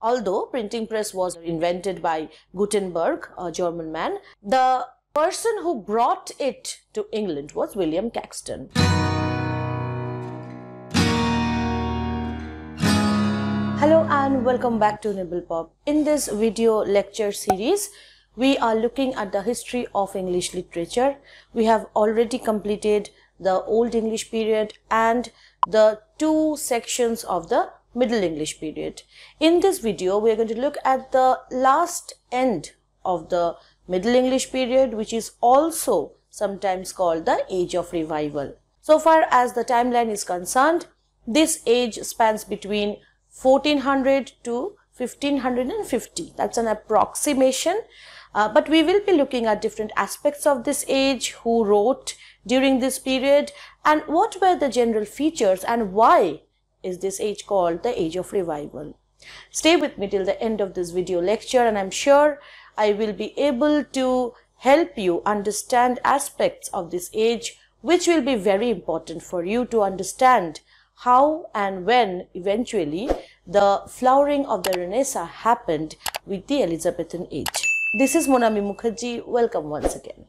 Although printing press was invented by Gutenberg, a German man, the person who brought it to England was William Caxton. Hello and welcome back to Nibble Pop. In this video lecture series, we are looking at the history of English literature. We have already completed the Old English period and the two sections of the Middle English period. In this video, we are going to look at the last end of the Middle English period, which is also sometimes called the Age of Revival. So far as the timeline is concerned, this age spans between 1400 to 1550. That's an approximation. Uh, but we will be looking at different aspects of this age, who wrote during this period and what were the general features and why is this age called the age of revival. Stay with me till the end of this video lecture and I'm sure I will be able to help you understand aspects of this age which will be very important for you to understand how and when eventually the flowering of the Renaissance happened with the Elizabethan age. This is Monami Mukherjee. Welcome once again.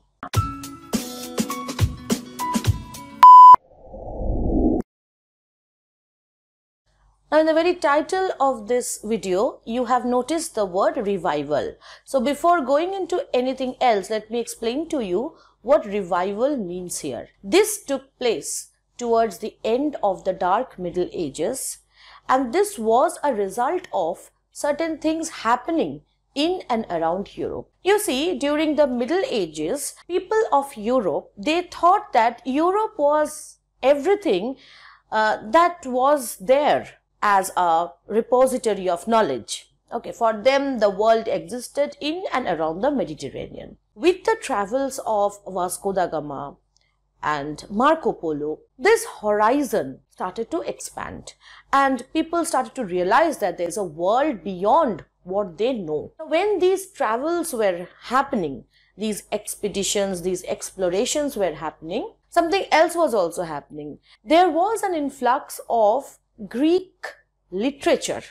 Now in the very title of this video, you have noticed the word revival. So before going into anything else, let me explain to you what revival means here. This took place towards the end of the dark middle ages and this was a result of certain things happening in and around Europe. You see, during the Middle Ages, people of Europe, they thought that Europe was everything uh, that was there as a repository of knowledge. Okay, for them the world existed in and around the Mediterranean. With the travels of Vasco da Gama and Marco Polo, this horizon started to expand and people started to realize that there is a world beyond what they know. When these travels were happening, these expeditions, these explorations were happening, something else was also happening. There was an influx of Greek literature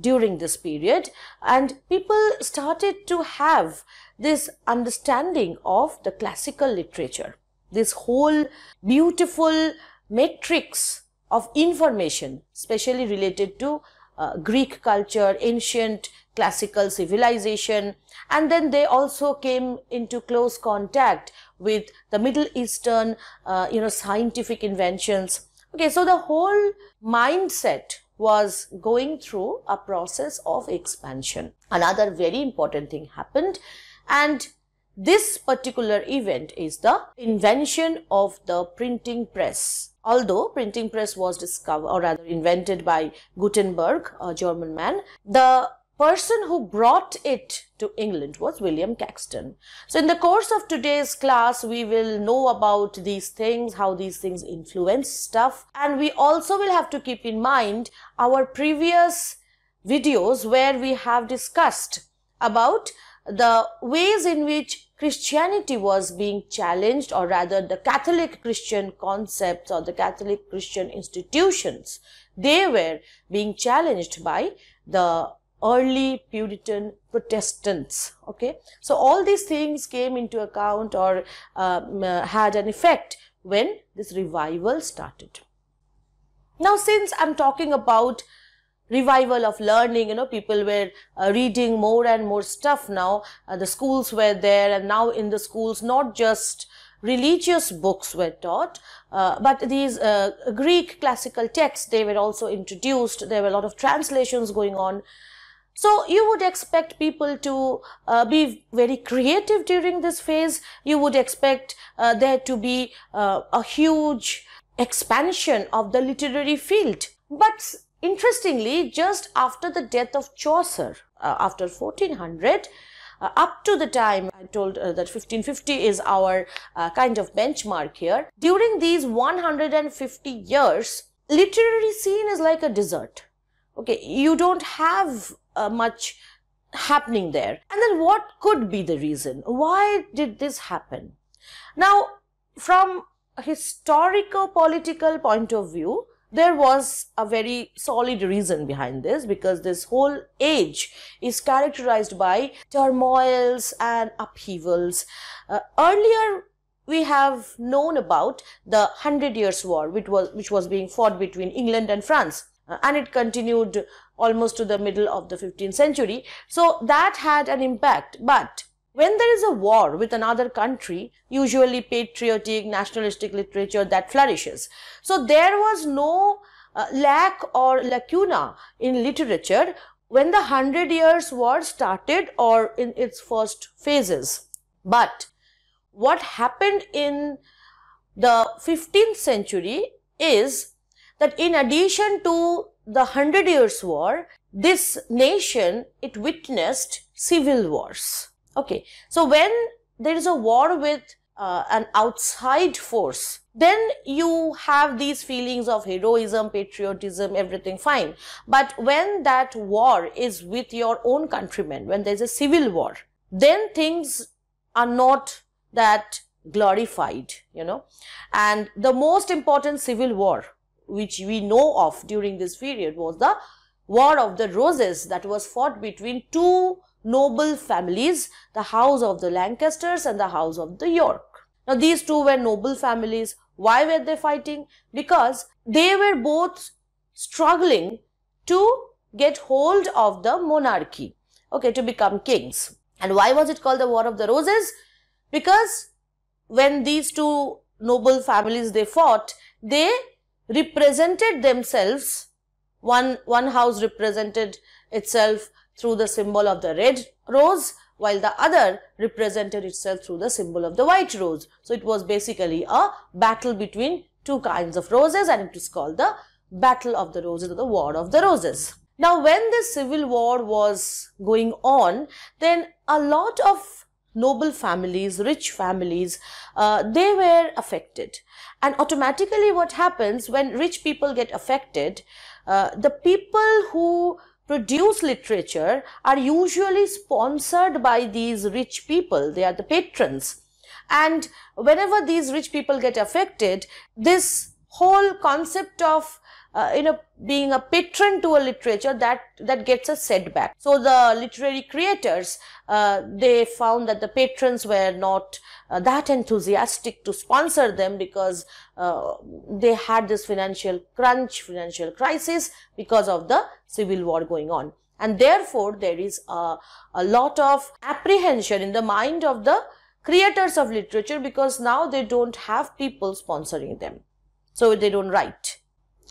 during this period and people started to have this understanding of the classical literature. This whole beautiful matrix of information, especially related to uh, Greek culture, ancient classical civilization and then they also came into close contact with the Middle Eastern, uh, you know, scientific inventions. Okay, so the whole mindset was going through a process of expansion. Another very important thing happened and this particular event is the invention of the printing press. Although printing press was discovered or rather invented by Gutenberg, a German man, the person who brought it to England was William Caxton. So in the course of today's class, we will know about these things, how these things influence stuff. And we also will have to keep in mind our previous videos where we have discussed about the ways in which Christianity was being challenged or rather the Catholic Christian concepts or the Catholic Christian institutions, they were being challenged by the early Puritan Protestants. Okay, so all these things came into account or um, uh, had an effect when this revival started. Now, since I'm talking about revival of learning you know people were uh, reading more and more stuff now uh, the schools were there and now in the schools not just religious books were taught uh, but these uh, greek classical texts they were also introduced there were a lot of translations going on so you would expect people to uh, be very creative during this phase. You would expect uh, there to be uh, a huge expansion of the literary field. But interestingly, just after the death of Chaucer, uh, after 1400, uh, up to the time I told uh, that 1550 is our kind of benchmark here. During these 150 years, literary scene is like a desert okay you don't have uh, much happening there and then what could be the reason why did this happen now from a historical political point of view there was a very solid reason behind this because this whole age is characterized by turmoils and upheavals uh, earlier we have known about the hundred years war which was which was being fought between england and france uh, and it continued almost to the middle of the 15th century. So that had an impact. But when there is a war with another country, usually patriotic, nationalistic literature that flourishes. So there was no uh, lack or lacuna in literature when the Hundred Years' War started or in its first phases. But what happened in the 15th century is that in addition to the Hundred Years' War, this nation, it witnessed civil wars. Okay, so when there is a war with uh, an outside force, then you have these feelings of heroism, patriotism, everything fine. But when that war is with your own countrymen, when there's a civil war, then things are not that glorified, you know. And the most important civil war which we know of during this period was the War of the Roses that was fought between two noble families, the House of the Lancasters and the House of the York. Now these two were noble families. Why were they fighting? Because they were both struggling to get hold of the monarchy, okay, to become kings. And why was it called the War of the Roses? Because when these two noble families, they fought, they represented themselves. One, one house represented itself through the symbol of the red rose while the other represented itself through the symbol of the white rose. So it was basically a battle between two kinds of roses and it was called the Battle of the Roses or the War of the Roses. Now when this civil war was going on, then a lot of noble families, rich families, uh, they were affected. And automatically what happens when rich people get affected, uh, the people who produce literature are usually sponsored by these rich people. They are the patrons. And whenever these rich people get affected, this whole concept of uh, you know being a patron to a literature that that gets a setback so the literary creators uh, they found that the patrons were not uh, that enthusiastic to sponsor them because uh, they had this financial crunch financial crisis because of the civil war going on and therefore there is a, a lot of apprehension in the mind of the creators of literature because now they don't have people sponsoring them so they don't write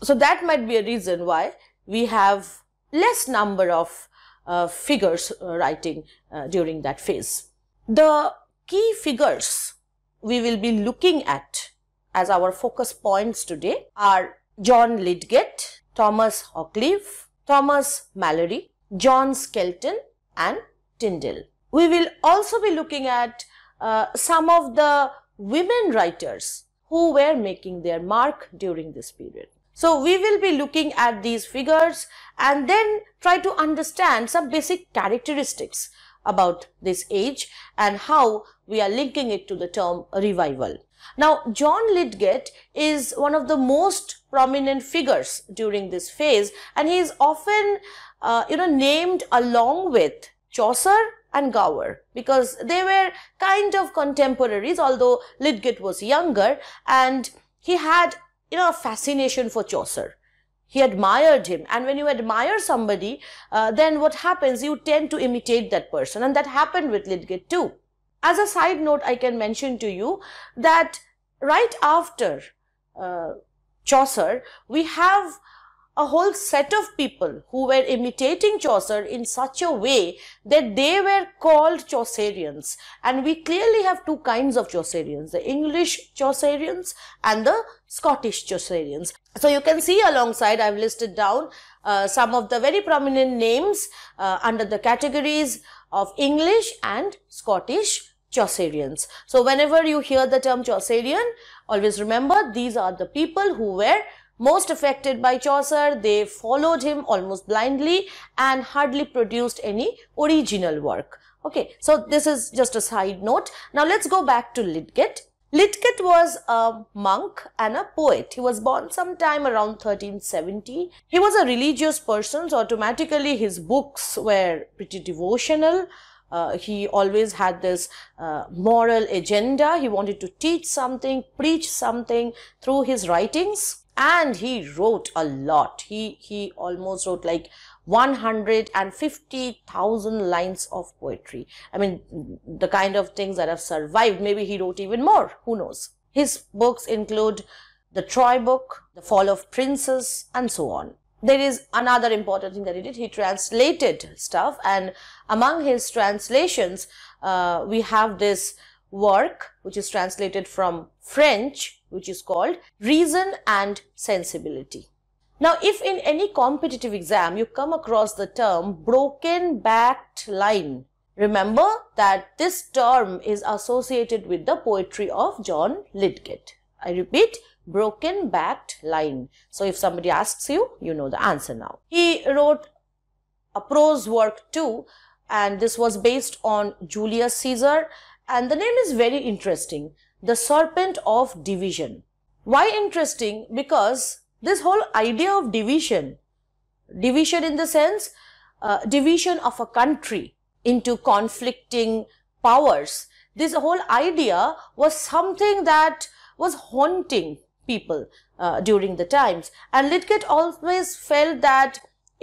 so that might be a reason why we have less number of uh, figures uh, writing uh, during that phase. The key figures we will be looking at as our focus points today are John Lydgate, Thomas Hockleave, Thomas Mallory, John Skelton and Tyndall. We will also be looking at uh, some of the women writers who were making their mark during this period. So we will be looking at these figures and then try to understand some basic characteristics about this age and how we are linking it to the term revival. Now, John Lydgate is one of the most prominent figures during this phase and he is often, uh, you know, named along with Chaucer and Gower because they were kind of contemporaries although Lydgate was younger and he had you know, a fascination for Chaucer. He admired him. And when you admire somebody, uh, then what happens? You tend to imitate that person. And that happened with Lydgate too. As a side note, I can mention to you that right after uh, Chaucer, we have a whole set of people who were imitating Chaucer in such a way that they were called Chaucerians. And we clearly have two kinds of Chaucerians, the English Chaucerians and the Scottish Chaucerians. So you can see alongside, I've listed down uh, some of the very prominent names uh, under the categories of English and Scottish Chaucerians. So whenever you hear the term Chaucerian, always remember these are the people who were most affected by Chaucer, they followed him almost blindly and hardly produced any original work. Okay, so this is just a side note. Now let's go back to Lydgate. Lydgate was a monk and a poet. He was born sometime around 1370. He was a religious person, so automatically his books were pretty devotional. Uh, he always had this uh, moral agenda. He wanted to teach something, preach something through his writings. And he wrote a lot. He, he almost wrote like 150,000 lines of poetry. I mean, the kind of things that have survived. Maybe he wrote even more. Who knows? His books include The Troy Book, The Fall of Princes, and so on there is another important thing that he did. He translated stuff and among his translations, uh, we have this work which is translated from French which is called Reason and Sensibility. Now if in any competitive exam you come across the term broken backed line, remember that this term is associated with the poetry of John Lydgate. I repeat, broken backed line. So if somebody asks you, you know the answer now. He wrote a prose work too and this was based on Julius Caesar and the name is very interesting. The Serpent of Division. Why interesting? Because this whole idea of division, division in the sense, uh, division of a country into conflicting powers, this whole idea was something that was haunting people uh, during the times. And Lydgate always felt that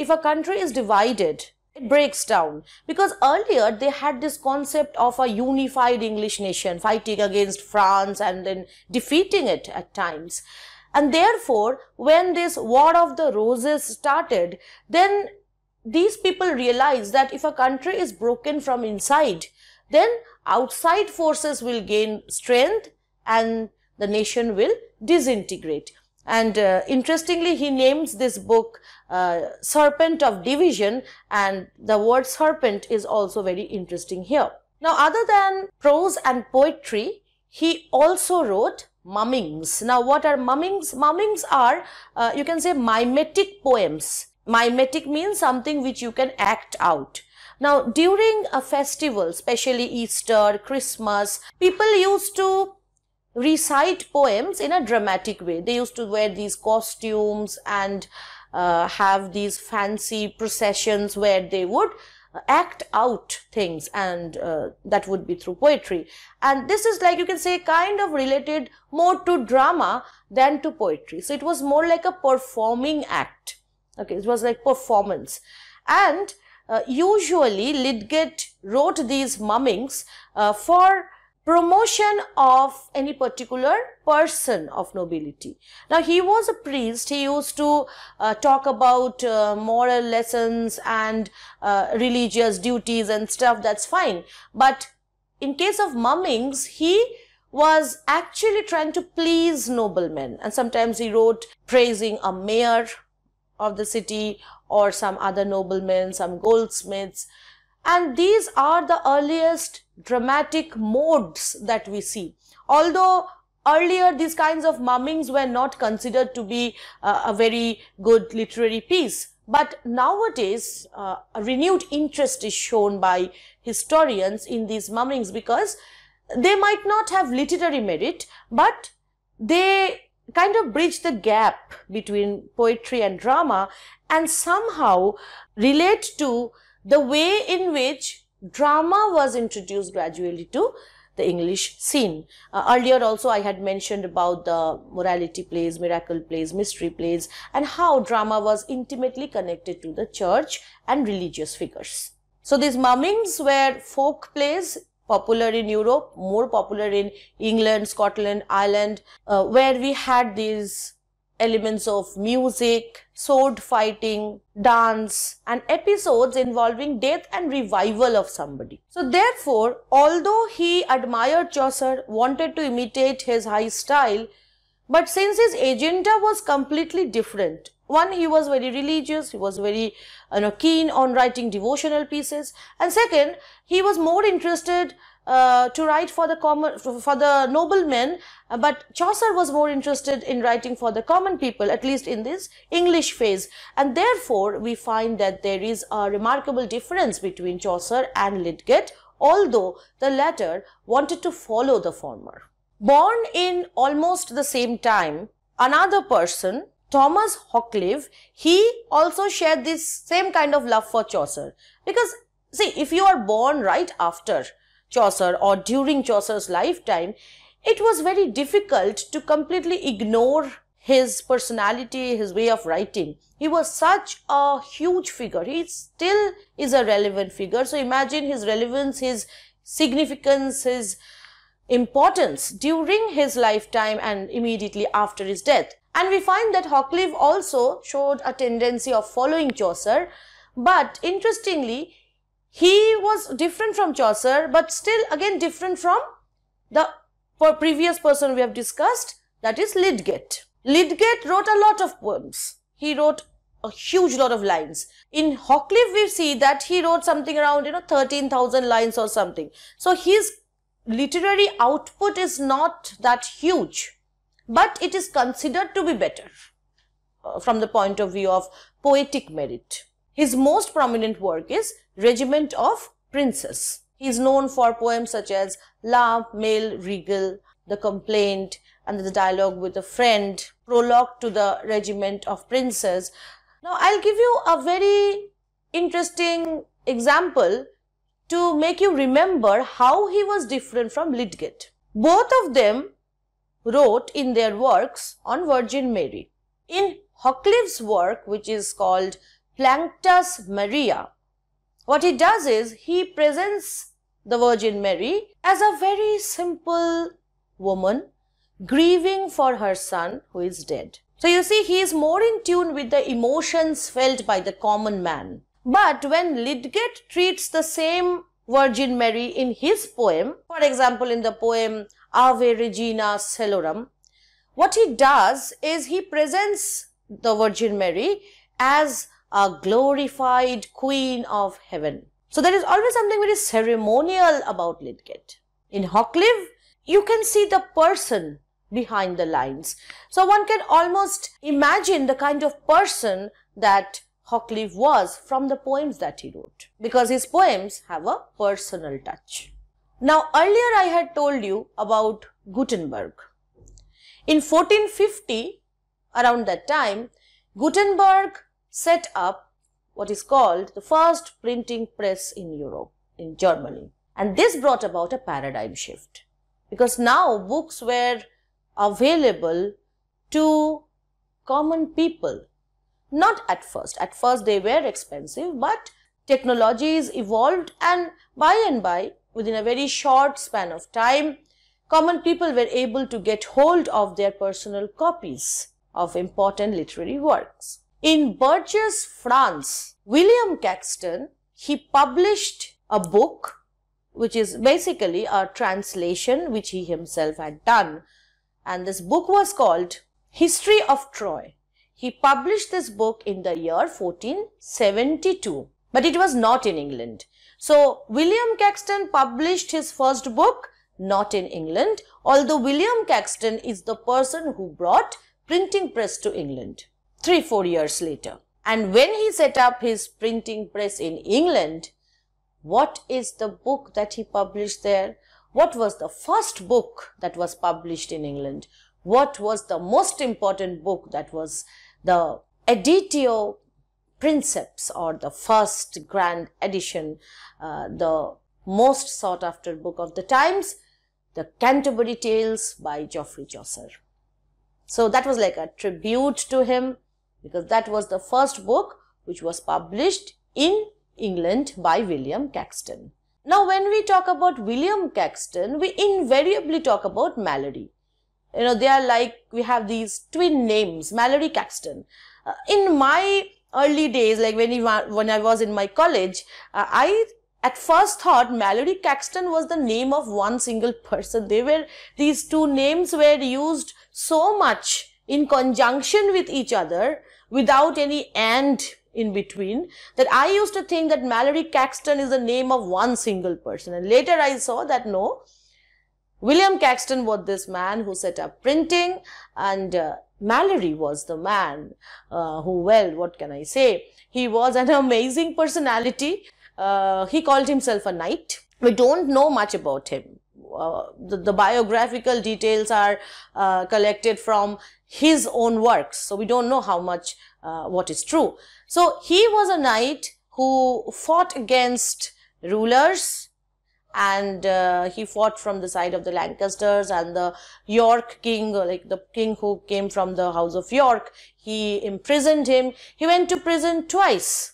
if a country is divided, it breaks down because earlier they had this concept of a unified English nation fighting against France and then defeating it at times. And therefore, when this War of the Roses started, then these people realized that if a country is broken from inside, then outside forces will gain strength and the nation will disintegrate. And uh, interestingly, he names this book uh, Serpent of Division and the word serpent is also very interesting here. Now, other than prose and poetry, he also wrote mummings. Now, what are mummings? Mummings are, uh, you can say, mimetic poems. Mimetic means something which you can act out. Now, during a festival, especially Easter, Christmas, people used to recite poems in a dramatic way. They used to wear these costumes and uh, have these fancy processions where they would uh, act out things and uh, that would be through poetry and this is like you can say kind of related more to drama than to poetry so it was more like a performing act okay it was like performance and uh, usually Lydgate wrote these mummings uh, for promotion of any particular person of nobility. Now, he was a priest. He used to uh, talk about uh, moral lessons and uh, religious duties and stuff. That's fine. But in case of mummings, he was actually trying to please noblemen. And sometimes he wrote praising a mayor of the city or some other noblemen, some goldsmiths. And these are the earliest dramatic modes that we see. Although earlier these kinds of mummings were not considered to be uh, a very good literary piece. But nowadays, uh, a renewed interest is shown by historians in these mummings because they might not have literary merit, but they kind of bridge the gap between poetry and drama and somehow relate to the way in which drama was introduced gradually to the English scene. Uh, earlier also I had mentioned about the morality plays, miracle plays, mystery plays and how drama was intimately connected to the church and religious figures. So these mummings were folk plays popular in Europe, more popular in England, Scotland, Ireland, uh, where we had these elements of music, sword fighting, dance and episodes involving death and revival of somebody. So therefore, although he admired Chaucer, wanted to imitate his high style, but since his agenda was completely different, one he was very religious he was very you know keen on writing devotional pieces and second he was more interested uh, to write for the common for the noblemen uh, but Chaucer was more interested in writing for the common people, at least in this English phase. And therefore, we find that there is a remarkable difference between Chaucer and Lydgate, although the latter wanted to follow the former. Born in almost the same time, another person, Thomas Hoccleve, he also shared this same kind of love for Chaucer. Because, see, if you are born right after Chaucer or during Chaucer's lifetime, it was very difficult to completely ignore his personality, his way of writing. He was such a huge figure. He still is a relevant figure. So imagine his relevance, his significance, his importance during his lifetime and immediately after his death. And we find that Hoccleve also showed a tendency of following Chaucer. But interestingly, he was different from Chaucer, but still again different from the for previous person we have discussed, that is Lydgate. Lydgate wrote a lot of poems. He wrote a huge lot of lines. In Hockcliffe, we see that he wrote something around, you know, 13,000 lines or something. So his literary output is not that huge, but it is considered to be better uh, from the point of view of poetic merit. His most prominent work is Regiment of Princes. He is known for poems such as La Mail Regal, The Complaint, and the dialogue with a friend, prologue to the Regiment of Princes. Now, I'll give you a very interesting example to make you remember how he was different from Lydgate. Both of them wrote in their works on Virgin Mary. In Hockliffe's work, which is called Planctus Maria, what he does is he presents the Virgin Mary as a very simple woman grieving for her son who is dead. So you see, he is more in tune with the emotions felt by the common man. But when Lydgate treats the same Virgin Mary in his poem, for example, in the poem Ave Regina Celorum, what he does is he presents the Virgin Mary as a glorified Queen of Heaven. So there is always something very ceremonial about Lydgate. In Hocklive, you can see the person behind the lines. So one can almost imagine the kind of person that Hocklive was from the poems that he wrote because his poems have a personal touch. Now earlier I had told you about Gutenberg. In 1450 around that time Gutenberg set up what is called the first printing press in Europe, in Germany. And this brought about a paradigm shift because now books were available to common people. Not at first. At first they were expensive, but technologies evolved and by and by within a very short span of time, common people were able to get hold of their personal copies of important literary works. In Burgess, France, William Caxton, he published a book which is basically a translation which he himself had done and this book was called History of Troy. He published this book in the year 1472 but it was not in England. So William Caxton published his first book not in England although William Caxton is the person who brought printing press to England three, four years later. And when he set up his printing press in England, what is the book that he published there? What was the first book that was published in England? What was the most important book that was the editio princeps or the first grand edition, uh, the most sought after book of the times, the Canterbury Tales by Geoffrey Chaucer. So that was like a tribute to him because that was the first book which was published in England by William Caxton. Now when we talk about William Caxton, we invariably talk about Mallory. You know, they are like, we have these twin names, Mallory Caxton. Uh, in my early days, like when, he, when I was in my college, uh, I at first thought Mallory Caxton was the name of one single person. They were, these two names were used so much in conjunction with each other without any and in between that I used to think that Mallory Caxton is the name of one single person and later I saw that no, William Caxton was this man who set up printing and uh, Mallory was the man uh, who, well, what can I say? He was an amazing personality. Uh, he called himself a knight. We don't know much about him. Uh, the, the, biographical details are uh, collected from his own works. So we don't know how much uh, what is true. So he was a knight who fought against rulers and uh, he fought from the side of the Lancasters and the York king, like the king who came from the house of York. He imprisoned him. He went to prison twice.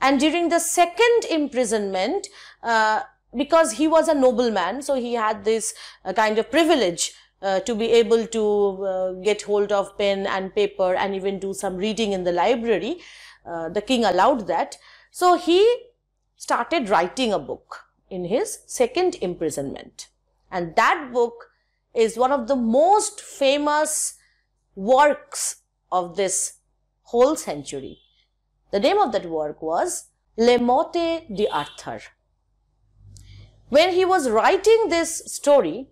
And during the second imprisonment, uh, because he was a nobleman, so he had this uh, kind of privilege uh, to be able to uh, get hold of pen and paper and even do some reading in the library. Uh, the king allowed that. So he started writing a book in his second imprisonment. And that book is one of the most famous works of this whole century. The name of that work was Le Motte d'Arthur. When he was writing this story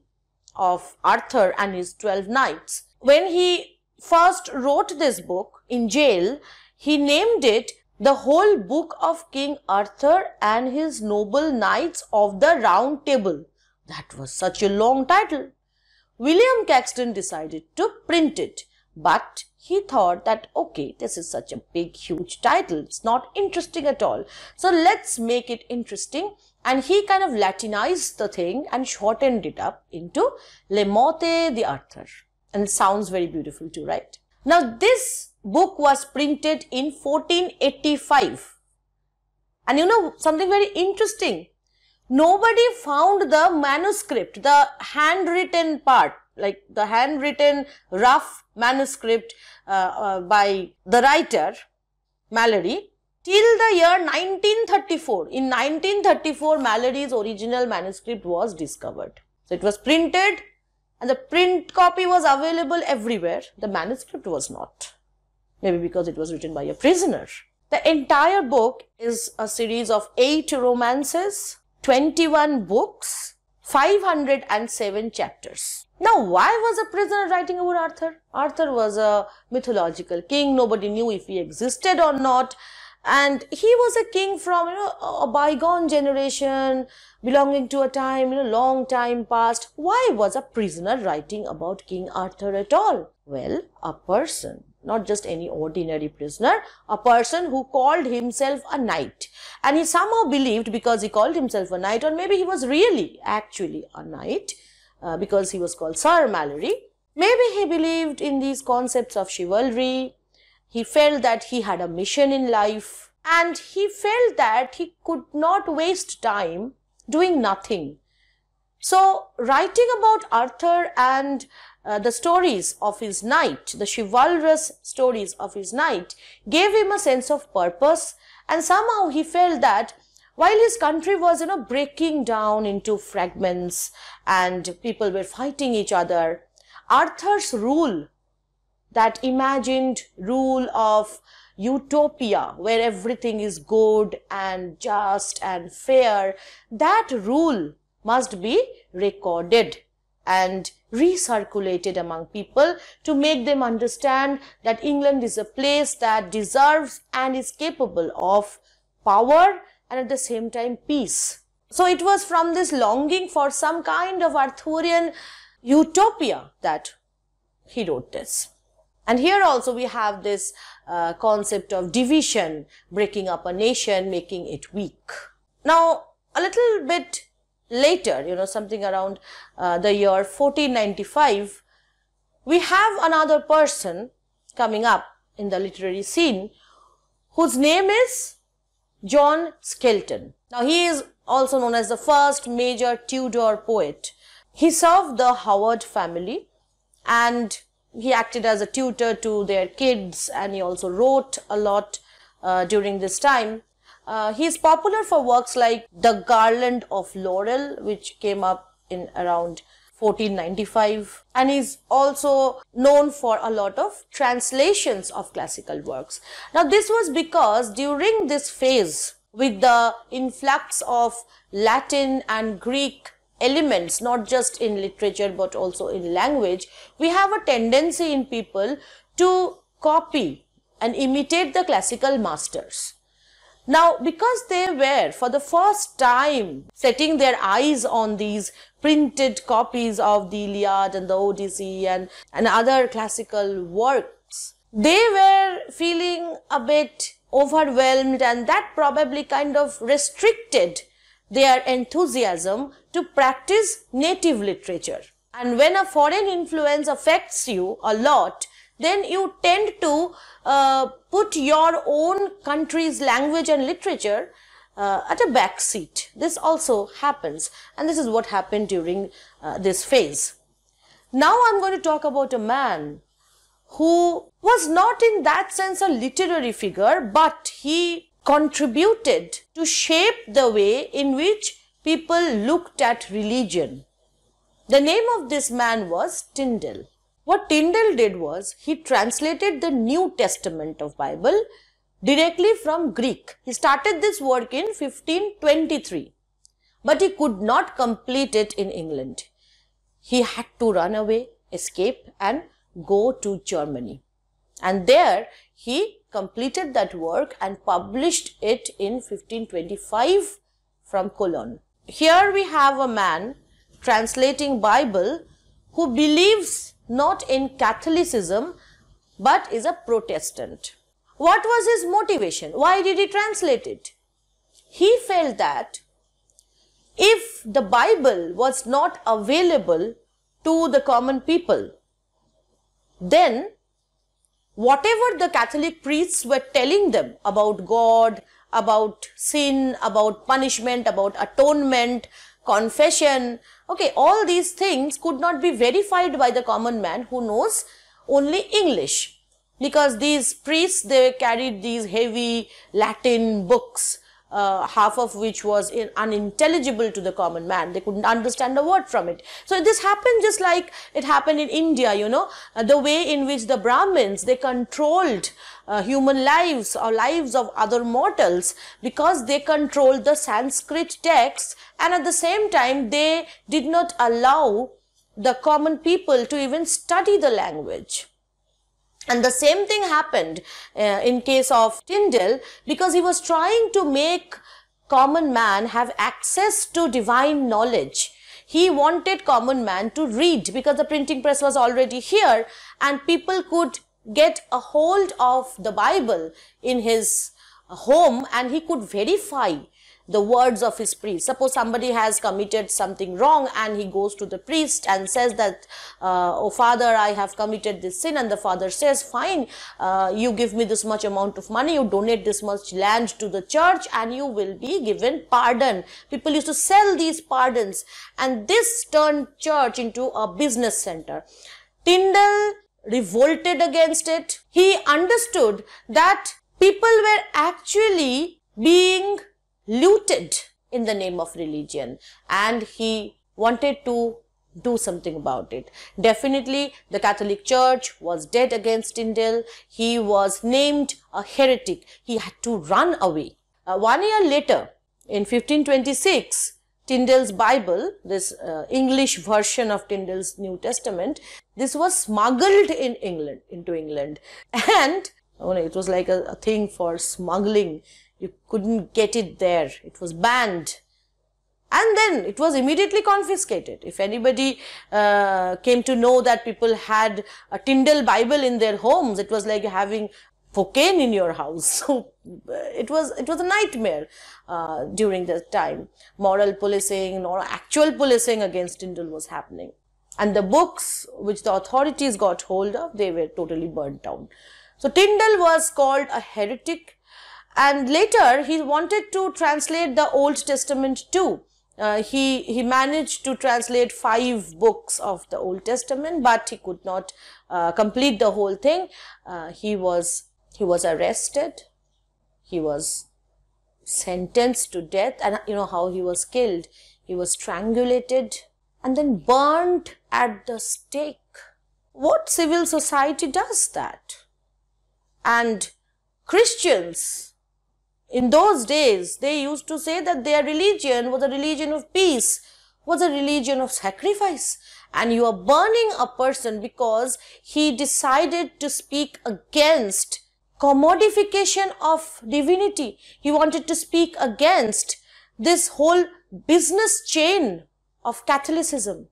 of Arthur and his 12 knights, when he first wrote this book in jail, he named it the whole book of King Arthur and his noble knights of the round table. That was such a long title. William Caxton decided to print it, but he thought that, okay, this is such a big, huge title. It's not interesting at all. So let's make it interesting and he kind of Latinized the thing and shortened it up into Le Morte the Arthur. And sounds very beautiful too, right? Now this book was printed in 1485. And you know something very interesting. Nobody found the manuscript, the handwritten part, like the handwritten rough manuscript uh, uh, by the writer, Mallory till the year 1934. In 1934, Mallory's original manuscript was discovered. So it was printed and the print copy was available everywhere. The manuscript was not. Maybe because it was written by a prisoner. The entire book is a series of 8 romances, 21 books, 507 chapters. Now, why was a prisoner writing about Arthur? Arthur was a mythological king. Nobody knew if he existed or not and he was a king from you know a bygone generation belonging to a time you know long time past why was a prisoner writing about king arthur at all well a person not just any ordinary prisoner a person who called himself a knight and he somehow believed because he called himself a knight or maybe he was really actually a knight uh, because he was called sir mallory maybe he believed in these concepts of chivalry he felt that he had a mission in life and he felt that he could not waste time doing nothing. So, writing about Arthur and uh, the stories of his knight, the chivalrous stories of his knight, gave him a sense of purpose and somehow he felt that while his country was, you know, breaking down into fragments and people were fighting each other, Arthur's rule that imagined rule of utopia where everything is good and just and fair, that rule must be recorded and recirculated among people to make them understand that England is a place that deserves and is capable of power and at the same time peace. So it was from this longing for some kind of Arthurian utopia that he wrote this. And here also we have this uh, concept of division, breaking up a nation, making it weak. Now, a little bit later, you know, something around uh, the year 1495, we have another person coming up in the literary scene whose name is John Skelton. Now, he is also known as the first major Tudor poet. He served the Howard family and he acted as a tutor to their kids and he also wrote a lot uh, during this time. Uh, he is popular for works like The Garland of Laurel, which came up in around 1495 and is also known for a lot of translations of classical works. Now this was because during this phase with the influx of Latin and Greek elements not just in literature but also in language we have a tendency in people to copy and imitate the classical masters now because they were for the first time setting their eyes on these printed copies of the iliad and the odyssey and, and other classical works they were feeling a bit overwhelmed and that probably kind of restricted their enthusiasm to practice native literature. And when a foreign influence affects you a lot, then you tend to uh, put your own country's language and literature uh, at a back seat. This also happens and this is what happened during uh, this phase. Now I'm going to talk about a man who was not in that sense a literary figure but he contributed to shape the way in which people looked at religion. The name of this man was Tyndall. What Tyndall did was he translated the New Testament of Bible directly from Greek. He started this work in 1523 but he could not complete it in England. He had to run away, escape and go to Germany. And there he completed that work and published it in 1525 from Cologne. Here we have a man translating Bible who believes not in Catholicism but is a Protestant. What was his motivation? Why did he translate it? He felt that if the Bible was not available to the common people, then whatever the Catholic priests were telling them about God, about sin, about punishment, about atonement, confession, okay, all these things could not be verified by the common man who knows only English because these priests, they carried these heavy Latin books uh, half of which was in, unintelligible to the common man. They couldn't understand a word from it. So this happened just like it happened in India, you know, uh, the way in which the Brahmins, they controlled uh, human lives or lives of other mortals because they controlled the Sanskrit texts and at the same time they did not allow the common people to even study the language. And the same thing happened uh, in case of Tyndall because he was trying to make common man have access to divine knowledge. He wanted common man to read because the printing press was already here and people could get a hold of the Bible in his home and he could verify the words of his priest. Suppose somebody has committed something wrong and he goes to the priest and says that, uh, oh father, I have committed this sin. And the father says, fine, uh, you give me this much amount of money, you donate this much land to the church and you will be given pardon. People used to sell these pardons and this turned church into a business center. Tyndall revolted against it. He understood that people were actually being looted in the name of religion and he wanted to do something about it. Definitely the Catholic Church was dead against Tyndale. He was named a heretic. He had to run away. Uh, one year later in 1526 Tyndale's Bible, this uh, English version of Tyndale's New Testament, this was smuggled in England, into England. And oh, it was like a, a thing for smuggling you couldn't get it there. It was banned. And then it was immediately confiscated. If anybody uh, came to know that people had a Tyndale Bible in their homes, it was like having cocaine in your house. So uh, it was it was a nightmare uh, during that time. Moral policing, or actual policing against Tyndall was happening. And the books which the authorities got hold of, they were totally burnt down. So Tyndall was called a heretic and later he wanted to translate the Old Testament too. Uh, he, he managed to translate five books of the Old Testament, but he could not uh, complete the whole thing. Uh, he was, he was arrested. He was sentenced to death and you know how he was killed. He was strangulated and then burned at the stake. What civil society does that? And Christians in those days, they used to say that their religion was a religion of peace, was a religion of sacrifice. And you are burning a person because he decided to speak against commodification of divinity. He wanted to speak against this whole business chain of Catholicism.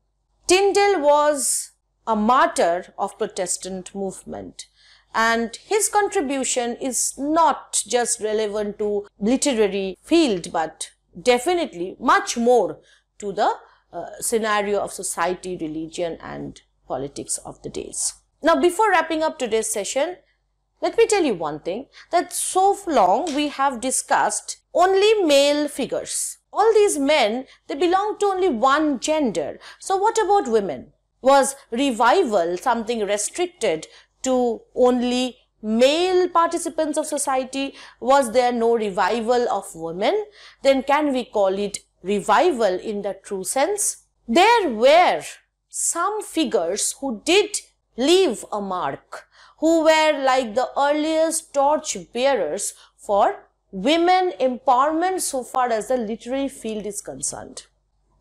Tyndale was a martyr of Protestant movement and his contribution is not just relevant to literary field but definitely much more to the uh, scenario of society, religion and politics of the days. Now before wrapping up today's session, let me tell you one thing that so long we have discussed only male figures. All these men, they belong to only one gender. So what about women? Was revival something restricted to only male participants of society? Was there no revival of women? Then can we call it revival in the true sense? There were some figures who did leave a mark, who were like the earliest torch bearers for women empowerment so far as the literary field is concerned.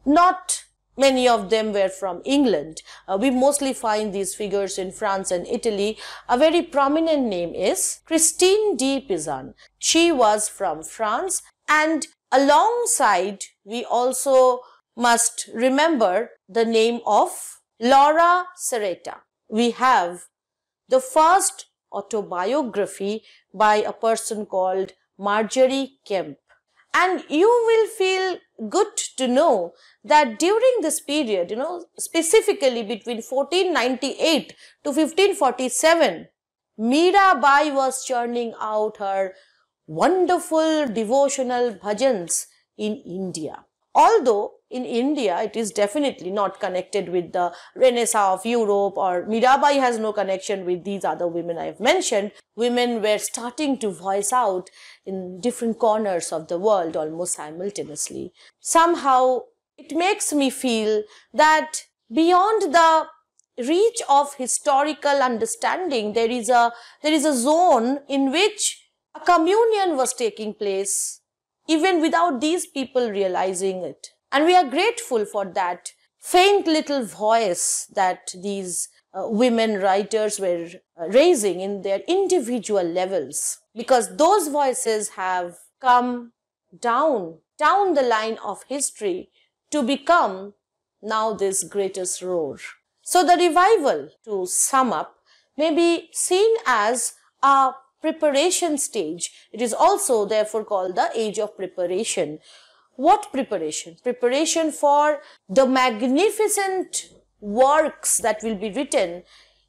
Not Many of them were from England. Uh, we mostly find these figures in France and Italy. A very prominent name is Christine de Pizan. She was from France and alongside we also must remember the name of Laura Serreta. We have the first autobiography by a person called Marjorie Kemp. And you will feel good to know that during this period, you know, specifically between 1498 to 1547, Mirabai was churning out her wonderful devotional bhajans in India. Although in India, it is definitely not connected with the Renaissance of Europe or Mirabai has no connection with these other women I have mentioned. Women were starting to voice out in different corners of the world almost simultaneously. Somehow, it makes me feel that beyond the reach of historical understanding, there is a, there is a zone in which a communion was taking place even without these people realizing it. And we are grateful for that faint little voice that these uh, women writers were uh, raising in their individual levels because those voices have come down, down the line of history to become now this greatest roar. So the revival, to sum up, may be seen as a preparation stage. It is also therefore called the age of preparation. What preparation? Preparation for the magnificent works that will be written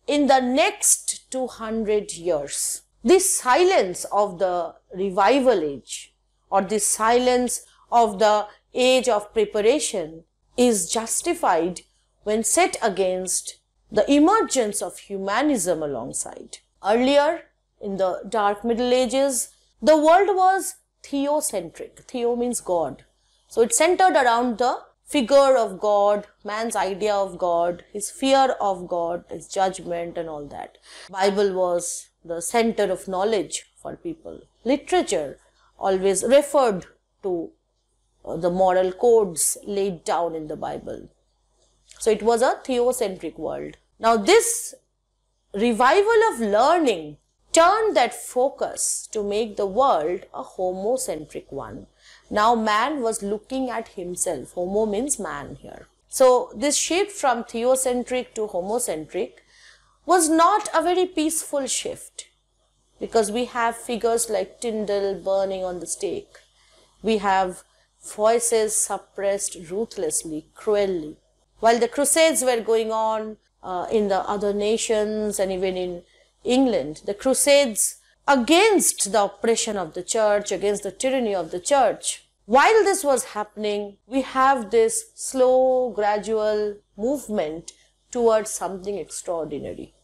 in the next 200 years. This silence of the revival age or this silence of the age of preparation is justified when set against the emergence of humanism alongside. Earlier, in the dark middle ages, the world was theocentric. Theo means God. So it centered around the figure of God, man's idea of God, his fear of God, his judgment and all that. Bible was the center of knowledge for people. Literature always referred to uh, the moral codes laid down in the Bible. So it was a theocentric world. Now this revival of learning turned that focus to make the world a homocentric one. Now man was looking at himself. Homo means man here. So this shift from theocentric to homocentric was not a very peaceful shift because we have figures like Tyndall burning on the stake. We have voices suppressed ruthlessly, cruelly. While the crusades were going on uh, in the other nations and even in England, the Crusades against the oppression of the church, against the tyranny of the church. While this was happening, we have this slow, gradual movement towards something extraordinary.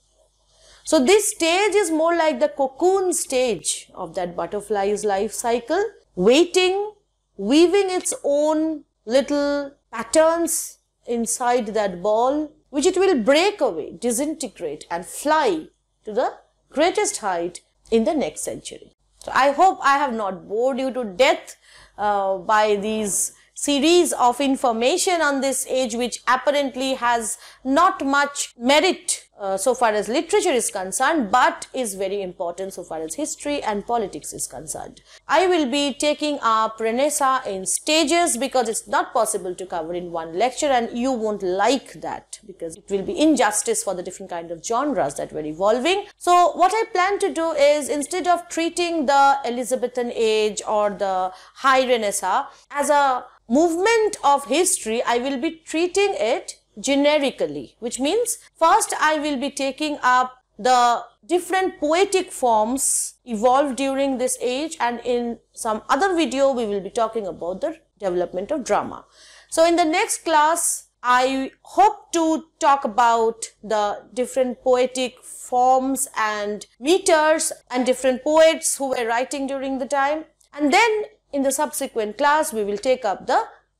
So this stage is more like the cocoon stage of that butterfly's life cycle, waiting, weaving its own little patterns inside that ball, which it will break away, disintegrate and fly to the greatest height in the next century. So I hope I have not bored you to death uh, by these series of information on this age which apparently has not much merit uh, so far as literature is concerned but is very important so far as history and politics is concerned. I will be taking up Renaissance in stages because it's not possible to cover in one lecture and you won't like that because it will be injustice for the different kind of genres that were evolving. So what I plan to do is instead of treating the Elizabethan age or the High Renaissance as a movement of history, I will be treating it generically, which means first I will be taking up the different poetic forms evolved during this age and in some other video we will be talking about the development of drama. So in the next class, I hope to talk about the different poetic forms and meters and different poets who were writing during the time. And then in the subsequent class, we will take up the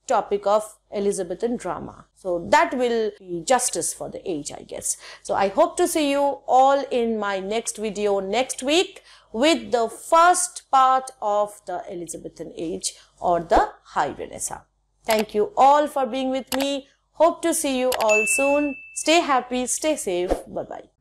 topic of Elizabethan drama. So that will be justice for the age, I guess. So I hope to see you all in my next video next week with the first part of the Elizabethan age or the High Renaissance. Thank you all for being with me. Hope to see you all soon. Stay happy, stay safe. Bye-bye.